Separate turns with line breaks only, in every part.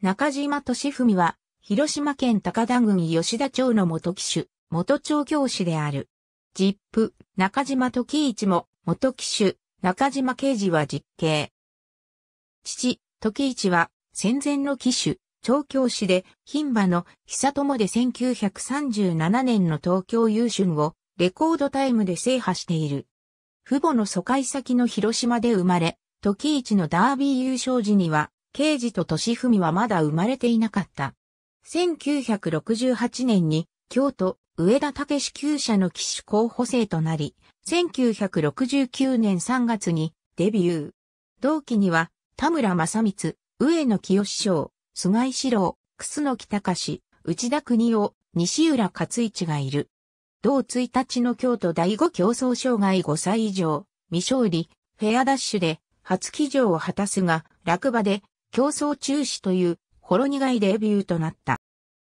中島俊文は、広島県高田郡吉田町の元騎手、元町教師である。ジップ、中島時一も、元騎手、中島刑事は実刑。父、時一は、戦前の騎手、調教師で、牝馬の久友で1937年の東京優春を、レコードタイムで制覇している。父母の疎開先の広島で生まれ、時一のダービー優勝時には、刑事と敏文はまだ生まれていなかった。1968年に京都上田武史旧社の騎手候補生となり、1969年3月にデビュー。同期には田村正光、上野清志匠、菅井志郎、楠木隆、内田国夫、西浦勝一がいる。同1日の京都第5競争障害5歳以上、未勝利、フェアダッシュで初騎乗を果たすが、落馬で競争中止というほろ苦いデビューとなった。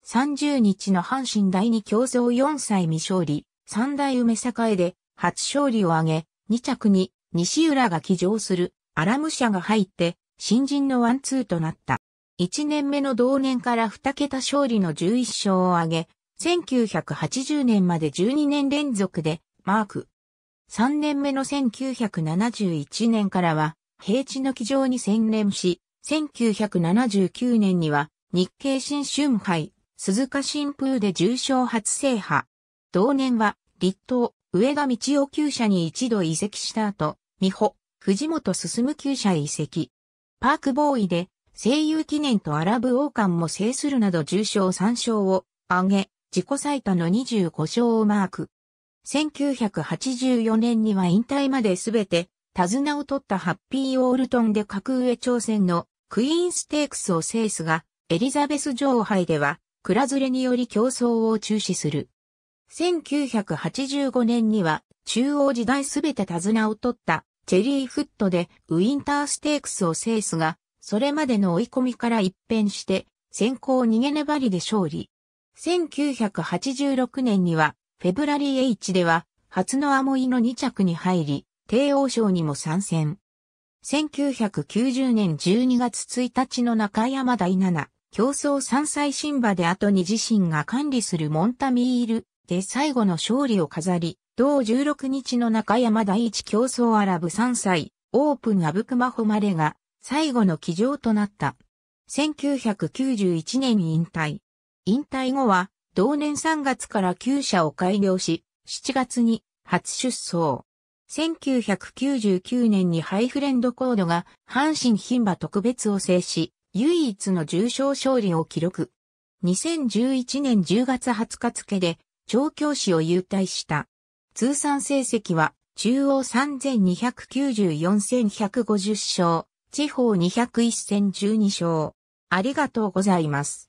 30日の阪神第二競争4歳未勝利、三代梅栄で初勝利を挙げ、2着に西浦が騎乗するアラム社が入って新人のワンツーとなった。1年目の同年から2桁勝利の11勝を挙げ、1980年まで12年連続でマーク。3年目の1971年からは平地の騎乗に専念し、1979年には日経新春杯、鈴鹿新風で重賞初制覇。同年は、立東、上田道夫旧社に一度移籍した後、美穂、藤本進厩社移籍。パークボーイで、声優記念とアラブ王冠も制するなど重賞3勝を挙げ、自己最多の25勝をマーク。1984年には引退まで全て、手綱を取ったハッピーオールトンで格上挑戦のクイーンステークスを制すが、エリザベス女王杯では、クラズレにより競争を中止する。1985年には、中央時代すべて手綱を取ったチェリーフットでウィンターステークスを制すが、それまでの追い込みから一変して、先行逃げ粘りで勝利。1986年には、フェブラリー H では、初のアモイの2着に入り、帝王賞にも参戦。1990年12月1日の中山第7、競争山歳新馬で後に自身が管理するモンタミールで最後の勝利を飾り、同16日の中山第一競争アラブ三歳、オープンアブクマホマレが最後の騎乗となった。1991年引退。引退後は同年3月から旧社を開業し、7月に初出走。1999年にハイフレンドコードが阪神牝馬特別を制し、唯一の重賞勝利を記録。2011年10月20日付で調教師を優退した。通算成績は中央3294 150勝、地方201戦12勝。ありがとうございます。